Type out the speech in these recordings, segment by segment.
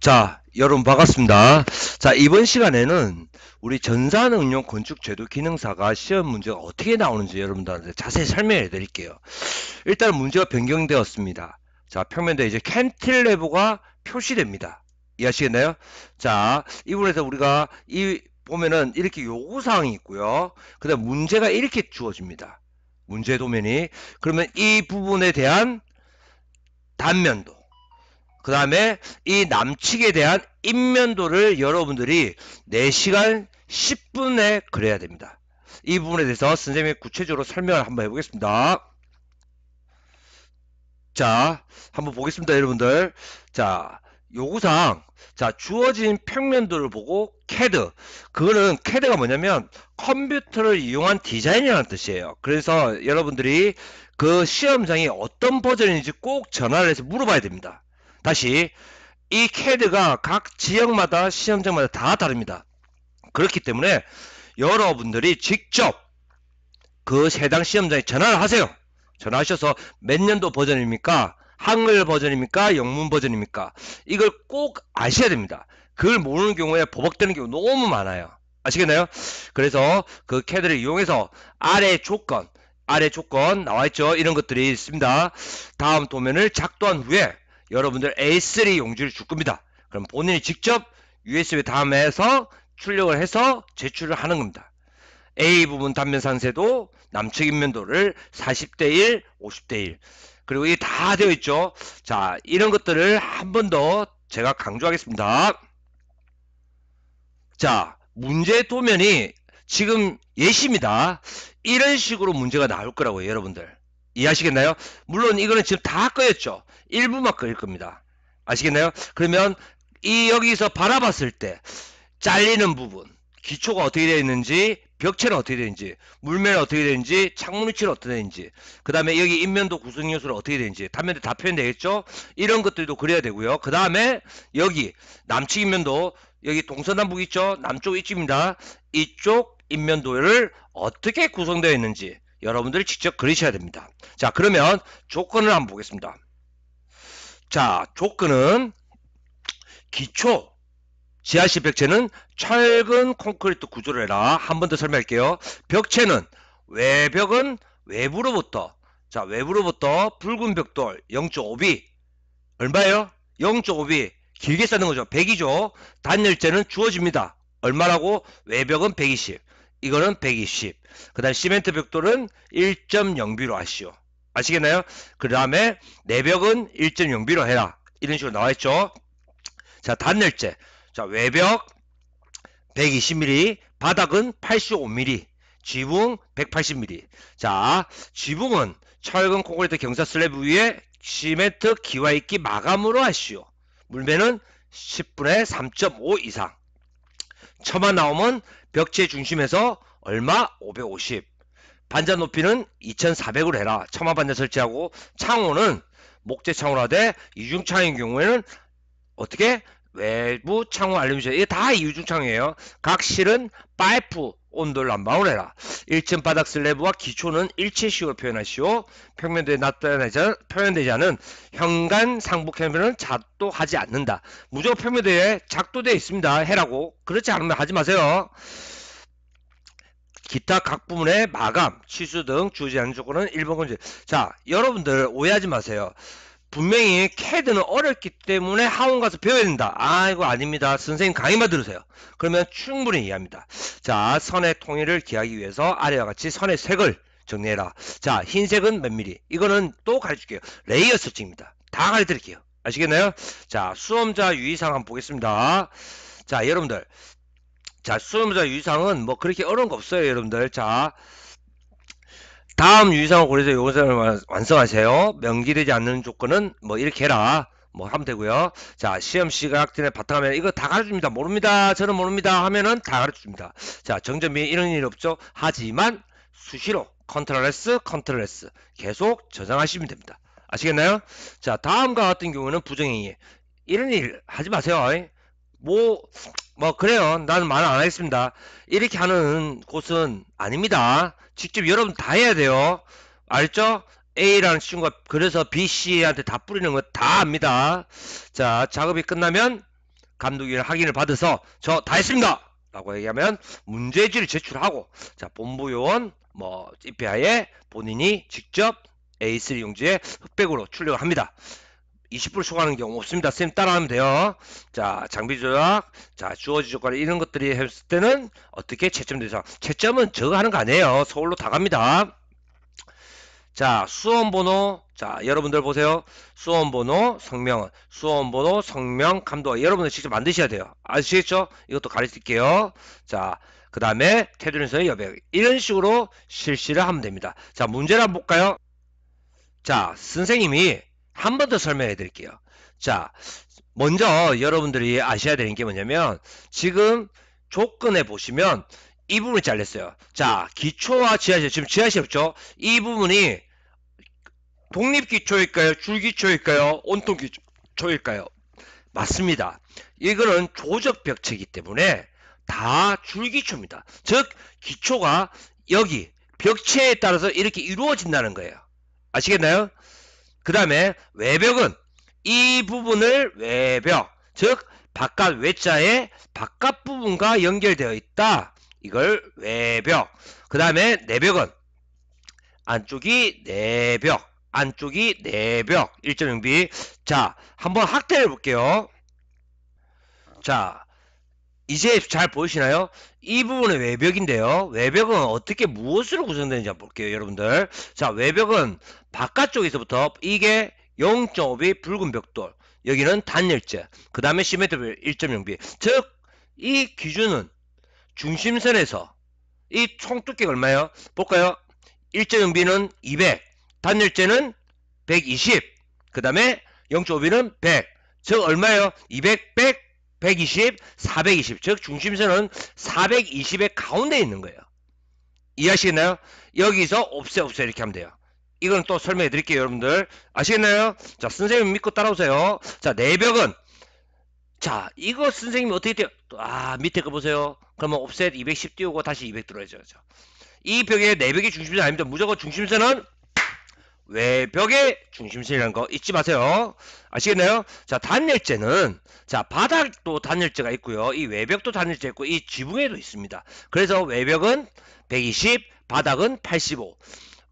자, 여러분 반갑습니다. 자, 이번 시간에는 우리 전산응용 건축제도 기능사가 시험 문제가 어떻게 나오는지 여러분들한테 자세히 설명해 드릴게요. 일단 문제가 변경되었습니다. 자, 평면도 이제 캔틸레버가 표시됩니다. 이해하시겠나요? 자, 이 부분에서 우리가 이 보면은 이렇게 요구사항이 있고요. 그 다음 문제가 이렇게 주어집니다. 문제 도면이. 그러면 이 부분에 대한 단면도 그 다음에 이 남측에 대한 인면도를 여러분들이 4시간 10분에 그려야 됩니다. 이 부분에 대해서 선생님이 구체적으로 설명을 한번 해보겠습니다. 자, 한번 보겠습니다, 여러분들. 자, 요구사항. 자, 주어진 평면도를 보고 CAD. 그거는 CAD가 뭐냐면 컴퓨터를 이용한 디자인이라는 뜻이에요. 그래서 여러분들이 그 시험장이 어떤 버전인지 꼭 전화를 해서 물어봐야 됩니다. 다시 이 캐드가 각 지역마다 시험장마다 다 다릅니다. 그렇기 때문에 여러분들이 직접 그 해당 시험장에 전화를 하세요. 전화하셔서 몇 년도 버전입니까? 한글 버전입니까? 영문 버전입니까? 이걸 꼭 아셔야 됩니다. 그걸 모르는 경우에 보복되는 경우 너무 많아요. 아시겠나요? 그래서 그 캐드를 이용해서 아래 조건, 아래 조건 나와있죠? 이런 것들이 있습니다. 다음 도면을 작도한 후에 여러분들 A3 용지를 줄 겁니다. 그럼 본인이 직접 USB 다음에서 출력을 해서 제출을 하는 겁니다. A 부분 단면 산세도 남측 인면도를 40대 1, 50대 1 그리고 이게 다 되어 있죠. 자 이런 것들을 한 번 더 제가 강조하겠습니다. 자 문제 도면이 지금 예시입니다. 이런 식으로 문제가 나올 거라고요 여러분들. 이해하시겠나요? 물론 이거는 지금 다 꺼였죠. 일부만 꺼일 겁니다. 아시겠나요? 그러면 이 여기서 바라봤을 때 잘리는 부분, 기초가 어떻게 되어 있는지, 벽체는 어떻게 되는지, 물면은 어떻게 되는지, 창문 위치는 어떻게 되는지, 그 다음에 여기 인면도 구성 요소는 어떻게 되는지, 단면도 다 표현되겠죠? 이런 것들도 그려야 되고요. 그 다음에 여기 남측 인면도 여기 동서남북 있죠? 남쪽 이쪽입니다. 이쪽 인면도를 어떻게 구성되어 있는지, 여러분들이 직접 그리셔야 됩니다. 자, 그러면 조건을 한번 보겠습니다. 자, 조건은 기초 지하실 벽체는 철근 콘크리트 구조를 해라. 한 번 더 설명할게요. 벽체는 외벽은 외부로부터 자 외부로부터 붉은 벽돌 0.5비 얼마예요? 0.5비 길게 쌓는 거죠. 100이죠. 단열재는 주어집니다. 얼마라고? 외벽은 120. 이거는 120. 그 다음 시멘트 벽돌은 1.0B로 하시오. 아시겠나요? 그 다음에 내벽은 1.0B로 해라. 이런 식으로 나와있죠. 자, 단열재. 자, 외벽 120mm, 바닥은 85mm, 지붕 180mm. 자, 지붕은 철근 콘크리트 경사 슬래브 위에 시멘트 기와있기 마감으로 하시오. 물매는 10분의 3.5 이상. 처만 나오면 벽체 중심에서 얼마? 550. 반자 높이는 2400으로 해라. 처마 반자 설치하고 창호는 목재 창호라 돼. 이중 창호인 경우에는 어떻게 외부 창호 알루미늄 이게 다 이중 창호예요. 각 실은 파이프 온도를 안마해라 1층 바닥 슬래브와 기초는 일체시로 표현하시오. 평면도에 나타나자 표현되지 않은 현관 상복 해면은 작도하지 않는다. 무조건 평면도에 작도되어 있습니다. 해라고. 그렇지 않으면 하지 마세요. 기타 각부분의 마감, 치수등 주지 않는 조건은 1번 건지. 자, 여러분들 오해하지 마세요. 분명히 캐드는 어렵기 때문에 학원 가서 배워야 된다. 아 이거 아닙니다. 선생님 강의만 들으세요. 그러면 충분히 이해합니다. 자 선의 통일을 기하기 위해서 아래와 같이 선의 색을 정리해라. 자 흰색은 몇 미리 이거는 또가르쳐줄게요 레이어 설정입니다. 다 가르쳐드릴게요. 아시겠나요? 자 수험자 유의사항 한번 보겠습니다. 자 여러분들 자 수험자 유의사항은 뭐 그렇게 어려운 거 없어요 여러분들. 자 다음 유의사항을 고려해서 요구사항을 완성하세요. 명기되지 않는 조건은 뭐 이렇게 해라. 뭐 하면 되고요. 자, 시험 시각진에 바탕화면 이거 다가르칩니다 모릅니다. 저는 모릅니다. 하면은 다가르칩니다 자, 정전이 이런 일 없죠. 하지만 수시로 컨트롤 S, 컨트롤 S 계속 저장하시면 됩니다. 아시겠나요? 자, 다음과 같은 경우는 부정행위. 이런 일 하지 마세요. 뭐, 뭐, 그래요. 나는 말안 하겠습니다. 이렇게 하는 곳은 아닙니다. 직접 여러분 다 해야 돼요. 알죠? A라는 친구가, 그래서 B, C한테 다 뿌리는 거다 압니다. 자, 작업이 끝나면 감독이 확인을 받아서 저 다 했습니다! 라고 얘기하면 문제지를 제출하고, 자, 본부 요원, 뭐, 입 p i 에 본인이 직접 A3 용지에 흑백으로 출력을 합니다. 20%불 초과하는 경우 없습니다. 쌤 따라하면 돼요. 자, 장비 조작, 자, 주어지 조건 이런 것들이 했을 때는 어떻게 채점 대상. 채점은 저거 하는 거 아니에요. 서울로 다 갑니다. 자, 수험 번호. 자, 여러분들 보세요. 수험 번호, 성명은 수험 번호, 성명, 감독. 여러분들 직접 만드셔야 돼요. 아시겠죠? 이것도 가르칠게요. 자, 그다음에 테두리에서의 여백. 이런 식으로 실시를 하면 됩니다. 자, 문제를 한번 볼까요? 자, 선생님이 한번더 설명해 드릴게요. 자, 먼저 여러분들이 아셔야 되는 게 뭐냐면 지금 조건에 보시면 이 부분이 잘렸어요. 자, 기초와 지하실, 지금 지하실 없죠? 이 부분이 독립기초일까요? 줄기초일까요? 온통기초일까요? 맞습니다. 이거는 조적벽체이기 때문에 다 줄기초입니다. 즉, 기초가 여기 벽체에 따라서 이렇게 이루어진다는 거예요. 아시겠나요? 그 다음에 외벽은 이 부분을 외벽 즉 바깥 외자의 바깥 부분과 연결되어 있다 이걸 외벽 그 다음에 내벽은 안쪽이 내벽 안쪽이 내벽 1.0비 자 한번 확대해 볼게요 자 이제 잘 보이시나요? 이부분의 외벽인데요. 외벽은 어떻게 무엇으로 구성되는지 한번 볼게요, 여러분들. 자, 외벽은 바깥쪽에서부터 이게 0.5비 붉은 벽돌 여기는 단열재 그 다음에 시메트별 1.0비 즉 이 기준은 중심선에서 이 총두께가 얼마예요? 볼까요? 1.0비는 200 단열재는 120 그 다음에 0.5비는 100 즉 얼마예요? 200, 100, 120, 420 즉 중심선은 420의 가운데 에 있는 거예요 이해하시겠나요? 여기서 없애 없애 이렇게 하면 돼요 이건 또 설명해 드릴게요 여러분들 아시겠나요? 자 선생님 믿고 따라오세요 자 내벽은 자 이거 선생님이 어떻게 띄아 밑에 거 보세요 그러면 옵셋 210 띄우고 다시 200 들어야죠 이벽의 내벽이 중심선 아닙니다 무조건 중심선은 외벽의 중심선이라는 거 잊지 마세요 아시겠나요? 자 단열재는 자 바닥도 단열재가 있고요 이 외벽도 단열재 있고 이 지붕에도 있습니다 그래서 외벽은 120 바닥은 85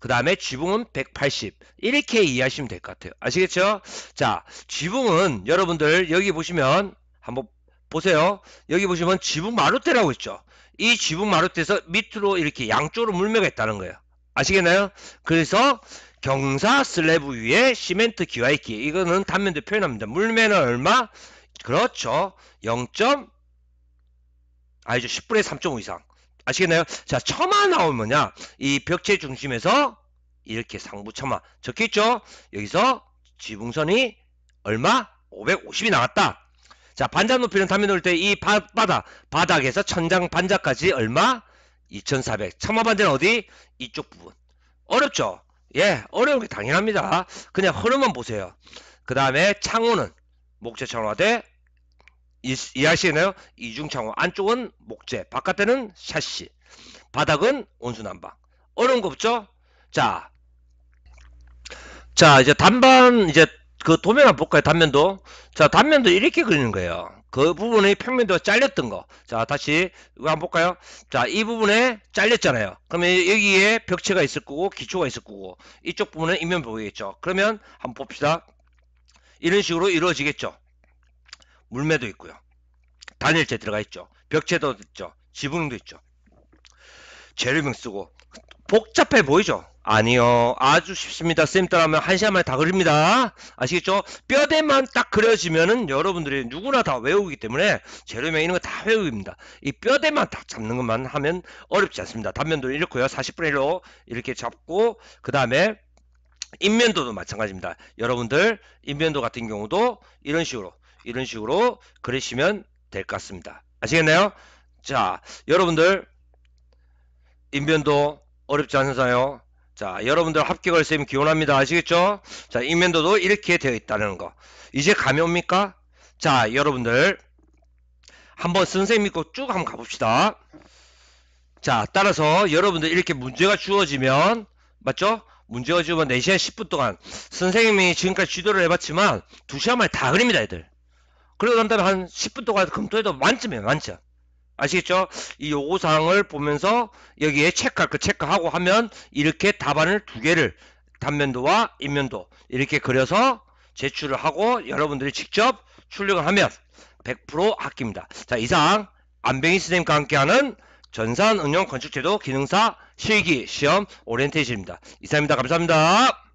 그 다음에 지붕은 180 이렇게 이해하시면 될 것 같아요 아시겠죠 자 지붕은 여러분들 여기 보시면 한번 보세요 여기 보시면 지붕 마루대라고 있죠 이 지붕 마루대에서 밑으로 이렇게 양쪽으로 물매가 있다는 거예요 아시겠나요 그래서 경사 슬래브 위에 시멘트 기와있기 이거는 단면도 표현합니다 물매는 얼마 그렇죠 0. 아니죠 10분의 3.5 이상 아시겠나요? 자, 처마 나오면요. 이 벽체 중심에서 이렇게 상부 처마 적혀있죠? 여기서 지붕선이 얼마? 550이 나왔다. 자, 반장 높이는 담에 놓을 때 이 바닥, 바닥에서 천장 반작까지 얼마? 2400. 처마 반대는 어디? 이쪽 부분. 어렵죠? 예, 어려운 게 당연합니다. 그냥 흐름만 보세요. 그 다음에 창호는 목재 천화대 이해하시나요? 이중창호 안쪽은 목재 바깥에는 샤시 바닥은 온수난방 어려운 거 없죠? 자, 자 이제 단반 이제 그 도면 한 번 볼까요? 단면도 자 단면도 이렇게 그리는 거예요 그 부분이 평면도가 잘렸던 거자 다시 이거 한번 볼까요? 자 이 부분에 잘렸잖아요 그러면 여기에 벽체가 있을 거고 기초가 있을 거고 이쪽 부분은 인면 보이겠죠 그러면 한번 봅시다 이런 식으로 이루어지겠죠 물매도 있고요. 단일재 들어가 있죠. 벽체도 있죠. 지붕도 있죠. 재료명 쓰고 복잡해 보이죠? 아니요. 아주 쉽습니다. 쌤 따라하면 한 시간 만에 다 그립니다. 아시겠죠? 뼈대만 딱 그려지면은 여러분들이 누구나 다 외우기 때문에 재료명 이런 거 다 외우입니다. 이 뼈대만 딱 잡는 것만 하면 어렵지 않습니다. 단면도 이렇고요. 40분의 1로 이렇게 잡고 그 다음에 인면도도 마찬가지입니다. 여러분들 인면도 같은 경우도 이런 식으로 이런 식으로 그리시면 될 것 같습니다. 아시겠나요? 자, 여러분들 인변도 어렵지 않으세요? 자, 여러분들 합격을 쌤 기원합니다. 아시겠죠? 자, 인변도도 이렇게 되어 있다는 거. 이제 감이 옵니까? 자, 여러분들 한번 선생님 믿고 쭉 한번 가봅시다. 자, 따라서 여러분들 이렇게 문제가 주어지면 맞죠? 문제가 주어지면 4시간 10분 동안 선생님이 지금까지 지도를 해봤지만 2시간 만에 다 그립니다, 애들. 그리고난 다음에 한 10분 동안 검토해도 만점이에요, 만점. 아시겠죠? 이 요구사항을 보면서 여기에 체크할 거 그 체크하고 하면 이렇게 답안을 두 개를 단면도와 인면도 이렇게 그려서 제출을 하고 여러분들이 직접 출력을 하면 100% 합기입니다. 자, 이상 안병희 선생님과 함께하는 전산 응용 건축제도 기능사 실기 시험 오리엔테이션입니다. 이상입니다. 감사합니다.